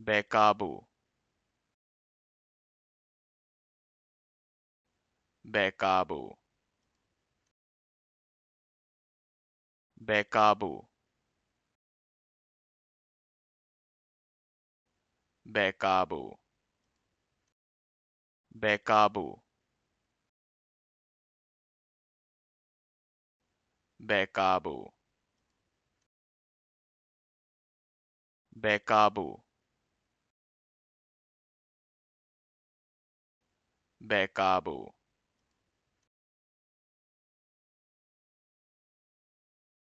Baekbabu Baekbabu Baekbabu Baekbabu Baekbabu Baekbabu Baekbabu Beckabo